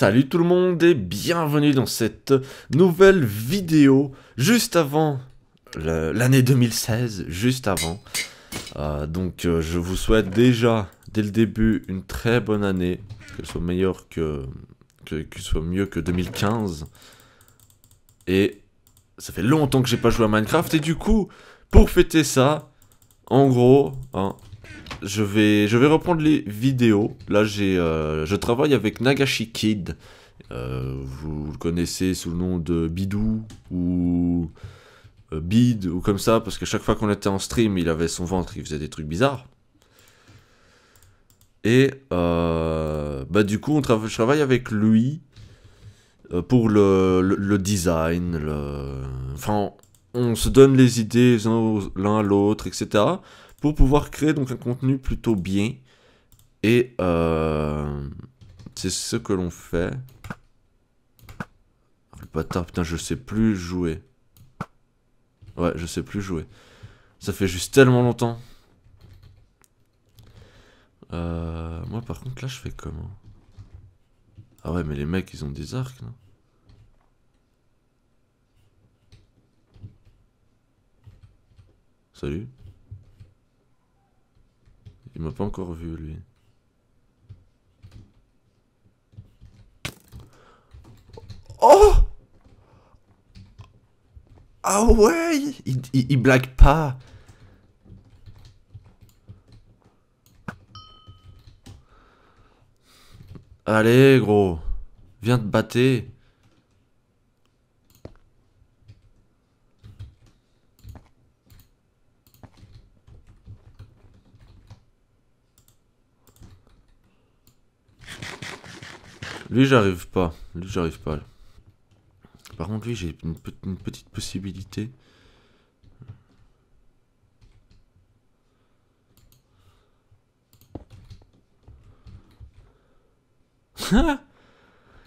Salut tout le monde et bienvenue dans cette nouvelle vidéo juste avant l'année 2016, juste avant. Euh, donc euh, je vous souhaite déjà dès le début une très bonne année, qu'elle soit meilleure que, qu'elle soit mieux que 2015. Et ça fait longtemps que j'ai pas joué à Minecraft et du coup pour fêter ça, en gros, hein, je vais, je vais reprendre les vidéos. Là, euh, je travaille avec Nagashi Kid. Euh, vous le connaissez sous le nom de Bidou ou euh, Bid ou comme ça, parce que chaque fois qu'on était en stream, il avait son ventre, il faisait des trucs bizarres. Et bah du coup, on je travaille avec lui pour le, le, design, enfin, on se donne les idées l'un à l'autre, etc pour pouvoir créer donc un contenu plutôt bien. Et euh, c'est ce que l'on fait. le bâtard, putain, je sais plus jouer. Ouais, je sais plus jouer. Ça fait juste tellement longtemps. Euh, moi, par contre, là, je fais comment Ah ouais, mais les mecs, ils ont des arcs, non Salut il m'a pas encore vu, lui. Oh Ah ouais il, il, il blague pas Allez, gros. Viens te battre. Lui, j'arrive pas. Lui, j'arrive pas. Par contre, lui, j'ai une, une, petite possibilité.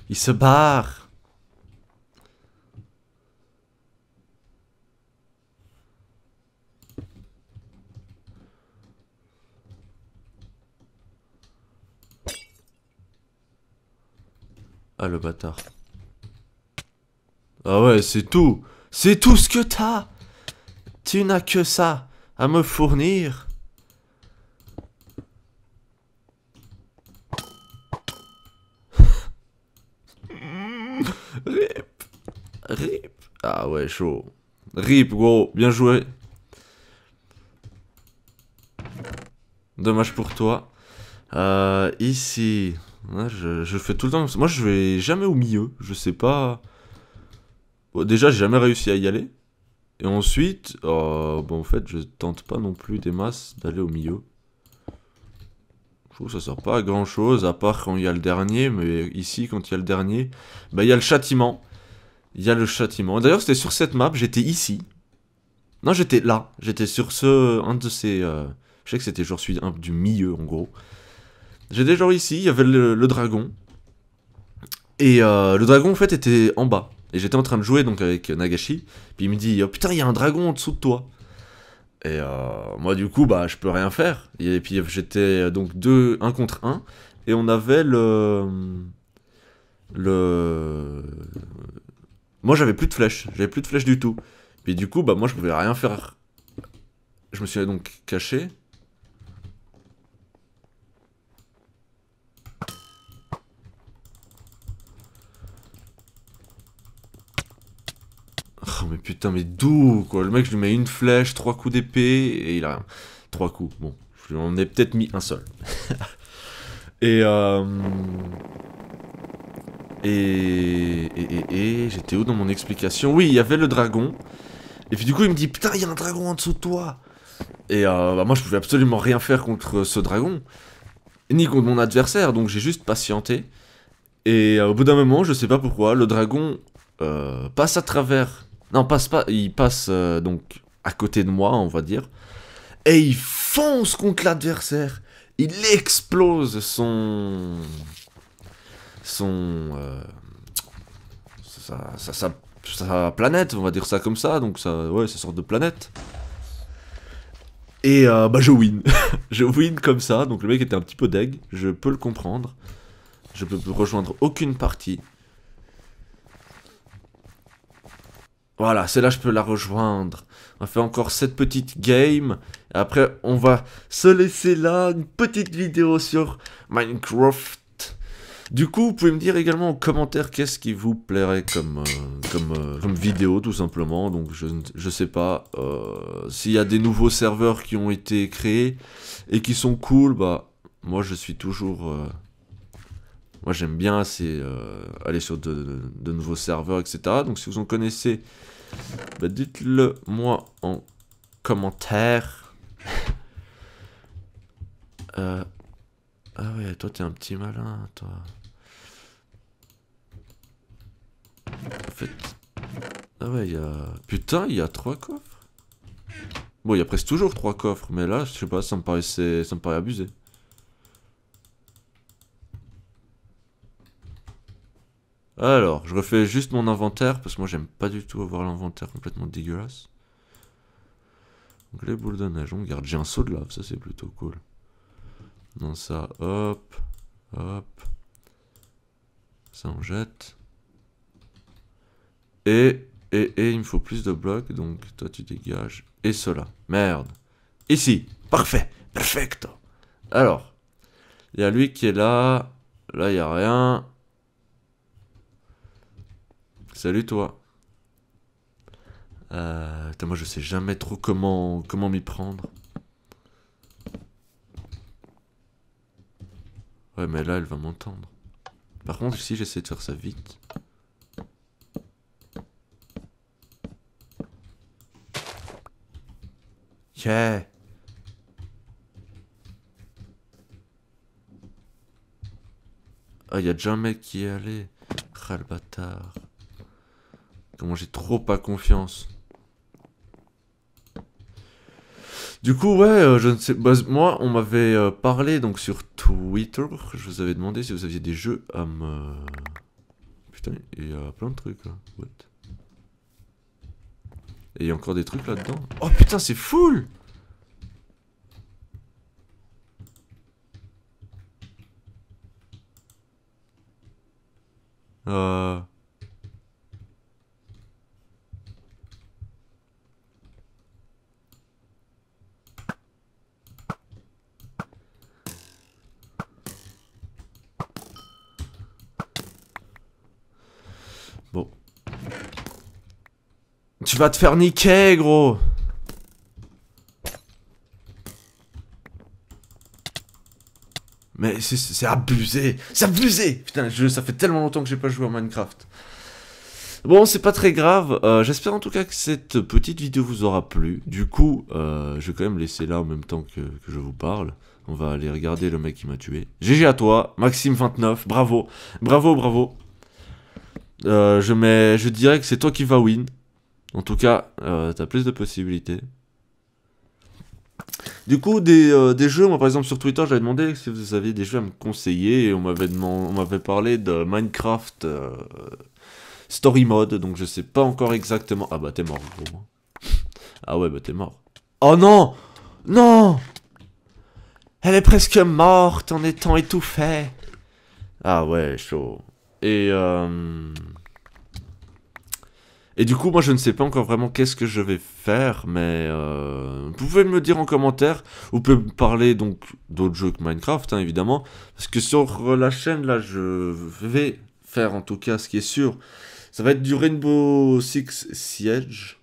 Il se barre Ah, le bâtard. Ah ouais, c'est tout. C'est tout ce que t'as. Tu n'as que ça à me fournir. Rip. Rip. Ah ouais, chaud. Rip, gros. Bien joué. Dommage pour toi. Euh, ici je, fais tout le temps. Moi, je vais jamais au milieu. Je sais pas. déjà, j'ai jamais réussi à y aller. Et ensuite, euh, bon, en fait, je tente pas non plus des masses d'aller au milieu. Je trouve que ça sort pas à grand chose, à part quand il y a le dernier. Mais ici, quand il y a le dernier, bah, il y a le châtiment. Il y a le châtiment. D'ailleurs, c'était sur cette map, j'étais ici. Non, j'étais là. J'étais sur ce. Un de ces. Euh, je sais que c'était, genre suis du milieu, en gros. J'ai déjà ici, il y avait le, dragon. Et euh, le dragon en fait était en bas. Et j'étais en train de jouer donc avec Nagashi. Puis il me dit oh, Putain, il y a un dragon en dessous de toi. Et euh, moi, du coup, bah, je peux rien faire. Et puis j'étais donc deux, un contre un Et on avait le. Le. Moi, j'avais plus de flèches. J'avais plus de flèches du tout. Puis du coup, bah, moi, je pouvais rien faire. Je me suis donc caché. putain, mais d'où quoi Le mec, je lui mets une flèche, trois coups d'épée, et il a rien. Trois coups, bon. Je lui en ai peut-être mis un seul. Euh, et, et, et, et, j'étais où dans mon explication Oui, il y avait le dragon. Et puis du coup, il me dit Putain, il y a un dragon en dessous de toi Et euh, bah, moi, je pouvais absolument rien faire contre ce dragon, ni contre mon adversaire, donc j'ai juste patienté. Et euh, au bout d'un moment, je sais pas pourquoi, le dragon passe à travers non, passe pas, il passe euh, donc à côté de moi, on va dire. Et il fonce contre l'adversaire. Il explose son. Son. Euh, sa, planète, on va dire ça comme ça. Donc, ça, ouais, ça sort de planète. Et euh, bah, je win. je win comme ça. Donc, le mec était un petit peu deg. Je peux le comprendre. Je peux rejoindre aucune partie. Voilà, celle-là, je peux la rejoindre. On fait encore cette petite game. après, on va se laisser là une petite vidéo sur Minecraft. Du coup, vous pouvez me dire également en commentaire qu'est-ce qui vous plairait comme, euh, euh, comme, vidéo, tout simplement. Donc, je ne sais pas. Euh, s'il y a des nouveaux serveurs qui ont été créés et qui sont cool, bah, moi, je suis toujours moi j'aime bien euh, aller sur de, nouveaux serveurs, etc. Donc si vous en connaissez, bah, dites-le moi en commentaire. Euh, ah ouais, toi t'es un petit malin, toi. En fait... Ah ouais, il y a... Putain, il y a trois coffres Bon, il y a presque toujours trois coffres, mais là, je sais pas, ça me paraissait... ça me paraît abusé. Alors, je refais juste mon inventaire, parce que moi j'aime pas du tout avoir l'inventaire complètement dégueulasse. Donc les boules de neige, on garde. J'ai un saut de lave, ça c'est plutôt cool. Non, ça, hop, hop. Ça, on jette. Et, et, et, il me faut plus de blocs, donc toi tu dégages. Et cela, merde. Ici, parfait, perfecto. Alors, il y a lui qui est là, là il y a rien, Salut toi. Euh, moi je sais jamais trop comment comment m'y prendre. Ouais mais là elle va m'entendre. Par contre si j'essaie de faire ça vite. Yeah. Ah, il y a déjà un mec qui est allé. Ah, bâtard. Moi, j'ai trop pas confiance. Du coup, ouais, euh, je ne sais pas. Bah, moi, on m'avait euh, parlé donc sur Twitter. Je vous avais demandé si vous aviez des jeux à me. Putain, il y a plein de trucs là. Et il y a encore des trucs là-dedans. Oh putain, c'est full Euh. Tu vas te faire niquer, gros Mais c'est abusé C'est abusé Putain, ça fait tellement longtemps que j'ai pas joué à Minecraft. Bon, c'est pas très grave. Euh, j'espère en tout cas que cette petite vidéo vous aura plu. Du coup, euh, je vais quand même laisser là en même temps que, je vous parle. On va aller regarder le mec qui m'a tué. GG à toi, Maxime29, bravo. Bravo, bravo. Euh, je, mets, je dirais que c'est toi qui va win. En tout cas, euh, t'as plus de possibilités. Du coup, euh, des, jeux, moi par exemple sur Twitter, j'avais demandé si vous aviez des jeux à me conseiller et on m'avait, parlé de Minecraft euh, Story Mode, donc je sais pas encore exactement. Ah bah t'es mort, gros. Ah ouais, bah t'es mort. Oh non Non Elle est presque morte en étant étouffée. Ah ouais, chaud. Et euh. Et du coup, moi, je ne sais pas encore vraiment qu'est-ce que je vais faire, mais euh, vous pouvez me dire en commentaire. Vous pouvez me parler donc d'autres jeux que Minecraft, hein, évidemment, parce que sur la chaîne là, je vais faire en tout cas ce qui est sûr. Ça va être du Rainbow Six Siege.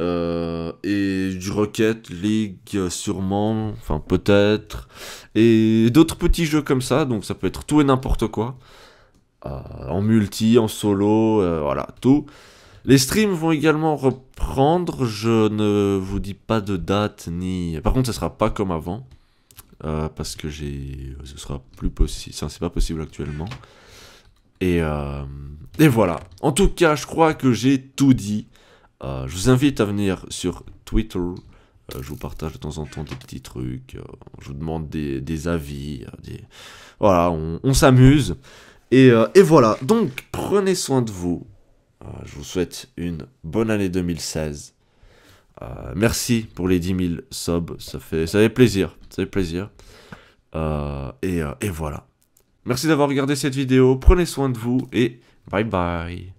Euh, et du Rocket League sûrement, enfin peut-être, et d'autres petits jeux comme ça, donc ça peut être tout et n'importe quoi, euh, en multi, en solo, voilà, tout. Les streams vont également reprendre. Je ne vous dis pas de date ni. Par contre, ce sera pas comme avant. Euh, parce que j'ai. Ce sera plus possible. c'est pas possible actuellement. Et, euh, Et, voilà. En tout cas, je crois que j'ai tout dit. Euh, je vous invite à venir sur Twitter. je vous partage de temps en temps des petits trucs. je vous demande des, avis. Voilà, on, s'amuse. Et, et voilà. Donc, prenez soin de vous. Euh, je vous souhaite une bonne année 2016. Euh, merci pour les 10 000 subs, ça fait, ça fait plaisir, ça fait plaisir. Euh, et, et voilà. Merci d'avoir regardé cette vidéo, prenez soin de vous et bye bye.